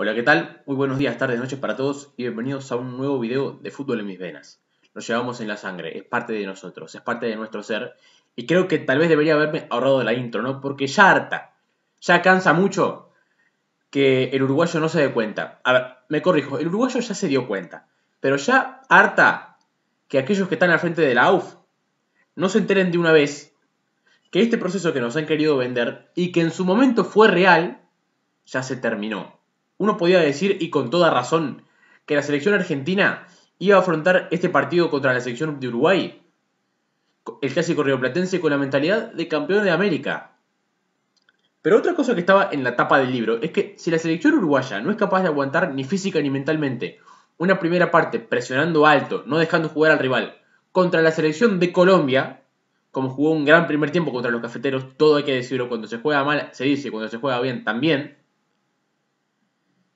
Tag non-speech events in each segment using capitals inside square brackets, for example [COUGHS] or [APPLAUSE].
Hola, ¿qué tal? Muy buenos días, tardes, noches para todos y bienvenidos a un nuevo video de Fútbol en mis venas. Nos llevamos en la sangre, es parte de nosotros, es parte de nuestro ser y creo que tal vez debería haberme ahorrado la intro, ¿no? Porque ya harta, ya cansa mucho que el uruguayo no se dé cuenta. A ver, me corrijo, el uruguayo ya se dio cuenta, pero ya harta que aquellos que están al frente de la AUF no se enteren de una vez que este proceso que nos han querido vender y que en su momento fue real, ya se terminó uno podía decir, y con toda razón, que la selección argentina iba a afrontar este partido contra la selección de Uruguay, el clásico rioplatense, con la mentalidad de campeón de América. Pero otra cosa que estaba en la tapa del libro es que si la selección uruguaya no es capaz de aguantar ni física ni mentalmente una primera parte presionando alto, no dejando jugar al rival, contra la selección de Colombia, como jugó un gran primer tiempo contra los cafeteros, todo hay que decirlo, cuando se juega mal se dice, cuando se juega bien también,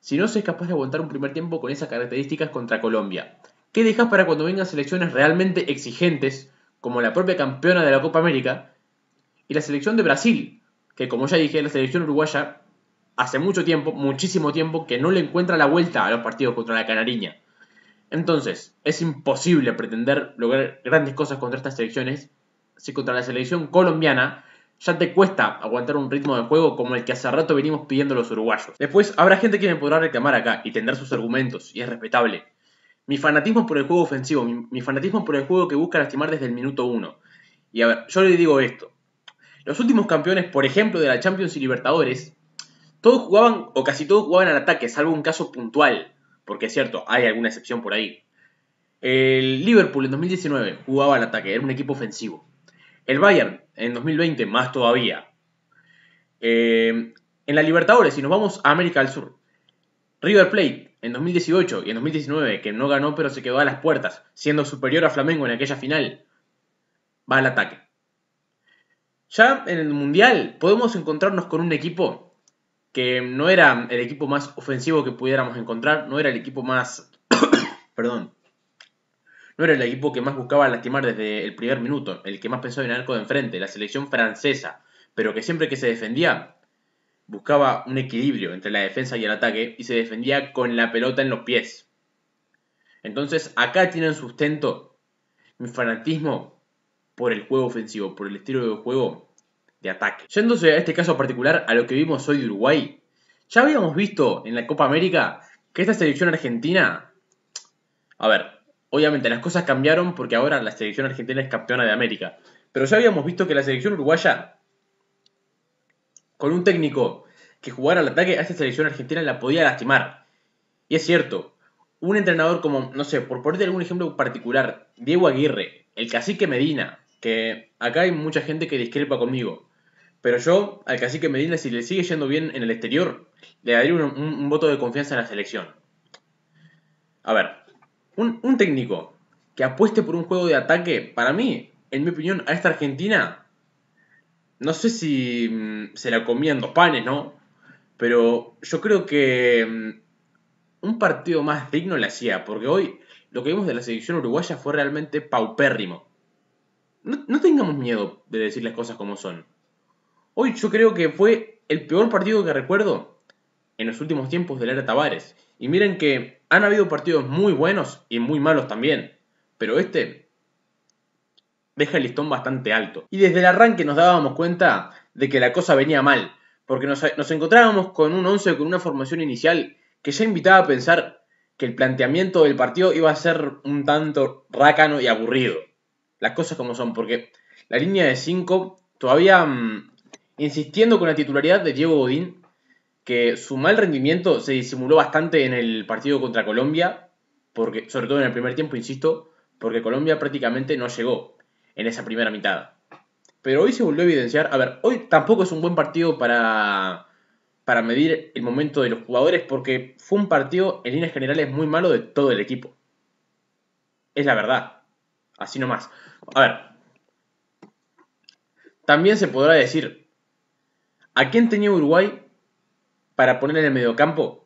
si no sois capaz de aguantar un primer tiempo con esas características contra Colombia? ¿Qué dejas para cuando vengan selecciones realmente exigentes, como la propia campeona de la Copa América, y la selección de Brasil, que como ya dije, la selección uruguaya hace mucho tiempo, muchísimo tiempo, que no le encuentra la vuelta a los partidos contra la Canariña? Entonces, es imposible pretender lograr grandes cosas contra estas selecciones si contra la selección colombiana ya te cuesta aguantar un ritmo de juego como el que hace rato venimos pidiendo los uruguayos. Después habrá gente que me podrá reclamar acá y tendrá sus argumentos, y es respetable. Mi fanatismo por el juego ofensivo, mi, fanatismo por el juego que busca lastimar desde el minuto uno. Y a ver, yo le digo esto. Los últimos campeones, por ejemplo, de la Champions y Libertadores, todos jugaban, o casi todos jugaban al ataque, salvo un caso puntual, porque es cierto, hay alguna excepción por ahí. El Liverpool en 2019 jugaba al ataque, era un equipo ofensivo. El Bayern en 2020 más todavía. Eh, en la Libertadores, si nos vamos a América del Sur, River Plate en 2018 y en 2019, que no ganó pero se quedó a las puertas, siendo superior a Flamengo en aquella final, va al ataque. Ya en el Mundial podemos encontrarnos con un equipo que no era el equipo más ofensivo que pudiéramos encontrar, no era el equipo más, [COUGHS] perdón, no era el equipo que más buscaba lastimar desde el primer minuto, el que más pensaba en el arco de enfrente, la selección francesa, pero que siempre que se defendía buscaba un equilibrio entre la defensa y el ataque y se defendía con la pelota en los pies. Entonces acá tienen sustento mi fanatismo por el juego ofensivo, por el estilo de juego de ataque. Yéndose a este caso particular, a lo que vimos hoy de Uruguay, ya habíamos visto en la Copa América que esta selección argentina, a ver, Obviamente las cosas cambiaron porque ahora la selección argentina es campeona de América. Pero ya habíamos visto que la selección uruguaya, con un técnico que jugara al ataque, a esta selección argentina la podía lastimar. Y es cierto, un entrenador como, no sé, por ponerte algún ejemplo particular, Diego Aguirre, el cacique Medina, que acá hay mucha gente que discrepa conmigo. Pero yo, al cacique Medina, si le sigue yendo bien en el exterior, le daría un, un voto de confianza a la selección. A ver, un, técnico que apueste por un juego de ataque, para mí, en mi opinión, a esta Argentina, no sé si mm, se la comían dos panes, ¿no? Pero yo creo que mm, un partido más digno le hacía, porque hoy lo que vimos de la selección uruguaya fue realmente paupérrimo. No, no, tengamos miedo de decir las cosas como son. Hoy yo creo que fue el peor partido que recuerdo en los últimos tiempos del era Tavares. Y miren que han habido partidos muy buenos y muy malos también, pero este deja el listón bastante alto. Y desde el arranque nos dábamos cuenta de que la cosa venía mal, porque nos, encontrábamos con un 11 con una formación inicial que ya invitaba a pensar que el planteamiento del partido iba a ser un tanto rácano y aburrido. Las cosas como son, porque la línea de 5 todavía mm, insistiendo con la titularidad de Diego Godín, que su mal rendimiento se disimuló bastante en el partido contra Colombia, porque, sobre todo en el primer tiempo, insisto, porque Colombia prácticamente no llegó en esa primera mitad. Pero hoy se volvió a evidenciar, a ver, hoy tampoco es un buen partido para, para medir el momento de los jugadores, porque fue un partido en líneas generales muy malo de todo el equipo. Es la verdad. Así nomás. A ver. También se podrá decir, ¿a quién tenía Uruguay para poner en el mediocampo,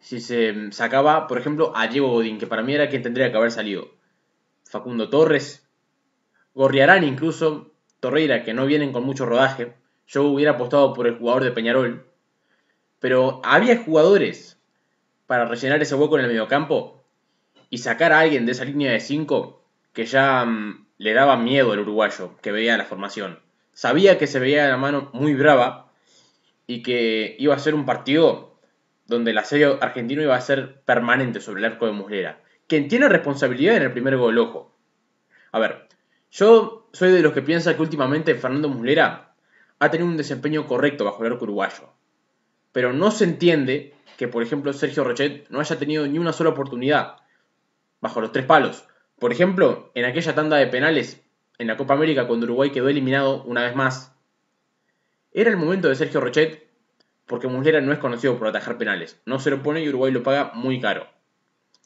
si se sacaba, por ejemplo, a Diego Godín, que para mí era quien tendría que haber salido, Facundo Torres, Gorriarán incluso, Torreira, que no vienen con mucho rodaje, yo hubiera apostado por el jugador de Peñarol, pero había jugadores para rellenar ese hueco en el mediocampo y sacar a alguien de esa línea de 5 que ya mm, le daba miedo al uruguayo que veía la formación. Sabía que se veía la mano muy brava y que iba a ser un partido donde el asedio argentino iba a ser permanente sobre el arco de Muslera, quien tiene responsabilidad en el primer gol, ojo. A ver, yo soy de los que piensa que últimamente Fernando Muslera ha tenido un desempeño correcto bajo el arco uruguayo, pero no se entiende que, por ejemplo, Sergio Rochet no haya tenido ni una sola oportunidad bajo los tres palos. Por ejemplo, en aquella tanda de penales en la Copa América cuando Uruguay quedó eliminado una vez más era el momento de Sergio Rochet porque Muslera no es conocido por atajar penales. No se lo pone y Uruguay lo paga muy caro.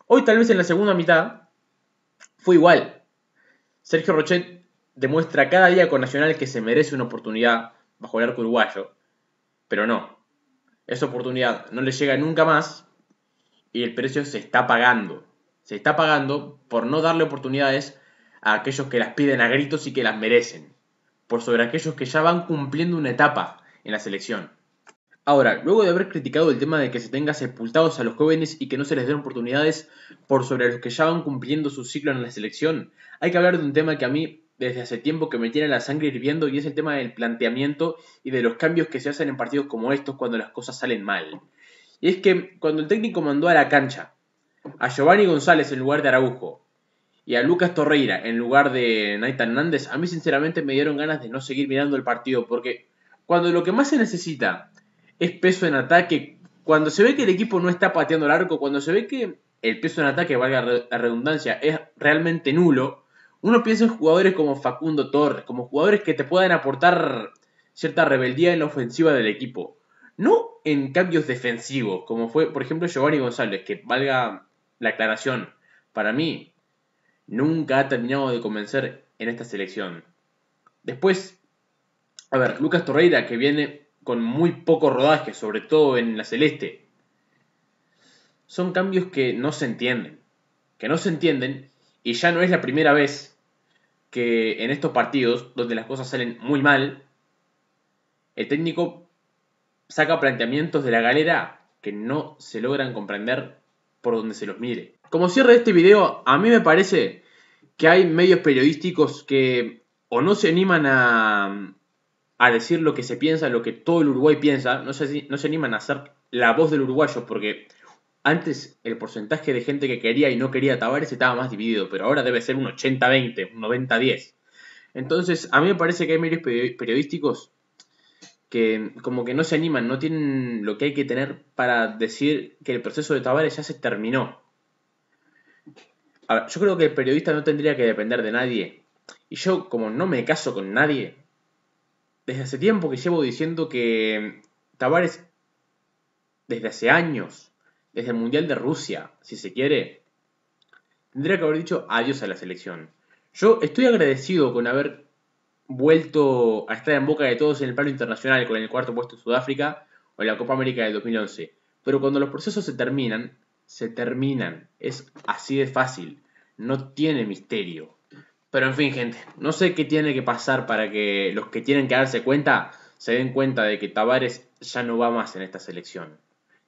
Hoy tal vez en la segunda mitad fue igual. Sergio Rochet demuestra cada día con Nacional que se merece una oportunidad bajo el arco uruguayo. Pero no. Esa oportunidad no le llega nunca más y el precio se está pagando. Se está pagando por no darle oportunidades a aquellos que las piden a gritos y que las merecen por sobre aquellos que ya van cumpliendo una etapa en la selección. Ahora, luego de haber criticado el tema de que se tenga sepultados a los jóvenes y que no se les den oportunidades por sobre los que ya van cumpliendo su ciclo en la selección, hay que hablar de un tema que a mí desde hace tiempo que me tiene la sangre hirviendo y es el tema del planteamiento y de los cambios que se hacen en partidos como estos cuando las cosas salen mal. Y es que cuando el técnico mandó a la cancha a Giovanni González en lugar de Araujo, y a Lucas Torreira en lugar de Nathan Hernández, a mí sinceramente me dieron ganas de no seguir mirando el partido, porque cuando lo que más se necesita es peso en ataque, cuando se ve que el equipo no está pateando el arco, cuando se ve que el peso en ataque, valga la redundancia, es realmente nulo, uno piensa en jugadores como Facundo Torres, como jugadores que te puedan aportar cierta rebeldía en la ofensiva del equipo. No en cambios defensivos, como fue, por ejemplo, Giovanni González, que valga la aclaración. Para mí, nunca ha terminado de convencer en esta selección. Después, a ver, Lucas Torreira, que viene con muy poco rodaje, sobre todo en la celeste. Son cambios que no se entienden. Que no se entienden y ya no es la primera vez que en estos partidos, donde las cosas salen muy mal, el técnico saca planteamientos de la galera que no se logran comprender por donde se los mire. Como cierre de este video, a mí me parece que hay medios periodísticos que o no se animan a, decir lo que se piensa, lo que todo el Uruguay piensa, no se, no se animan a hacer la voz del uruguayo, porque antes el porcentaje de gente que quería y no quería tabares Tavares estaba más dividido, pero ahora debe ser un 80-20, un 90-10. Entonces, a mí me parece que hay medios periodísticos que como que no se animan, no tienen lo que hay que tener para decir que el proceso de tabares ya se terminó yo creo que el periodista no tendría que depender de nadie. Y yo, como no me caso con nadie, desde hace tiempo que llevo diciendo que mm, Tavares, desde hace años, desde el Mundial de Rusia, si se quiere, tendría que haber dicho adiós a la selección. Yo estoy agradecido con haber vuelto a estar en boca de todos en el plano internacional con el cuarto puesto en Sudáfrica o en la Copa América del 2011. Pero cuando los procesos se terminan, se terminan. Es así de fácil. No tiene misterio. Pero en fin, gente, no sé qué tiene que pasar para que los que tienen que darse cuenta se den cuenta de que Tavares ya no va más en esta selección.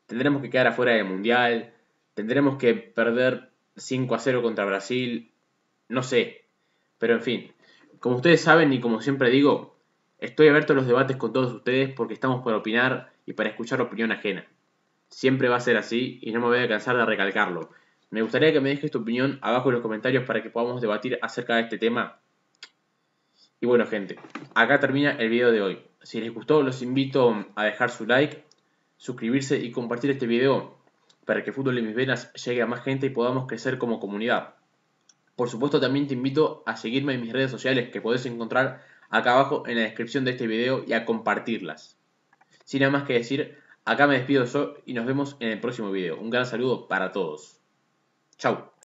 Tendremos que quedar afuera del Mundial, tendremos que perder 5 a 0 contra Brasil, no sé. Pero en fin, como ustedes saben y como siempre digo, estoy abierto a los debates con todos ustedes porque estamos para opinar y para escuchar opinión ajena siempre va a ser así y no me voy a cansar de recalcarlo. Me gustaría que me dejes tu opinión abajo en los comentarios para que podamos debatir acerca de este tema. Y bueno gente, acá termina el video de hoy. Si les gustó los invito a dejar su like, suscribirse y compartir este video para que Fútbol y mis venas llegue a más gente y podamos crecer como comunidad. Por supuesto también te invito a seguirme en mis redes sociales que podés encontrar acá abajo en la descripción de este video y a compartirlas. Sin nada más que decir, Acá me despido yo y nos vemos en el próximo video. Un gran saludo para todos. Chau.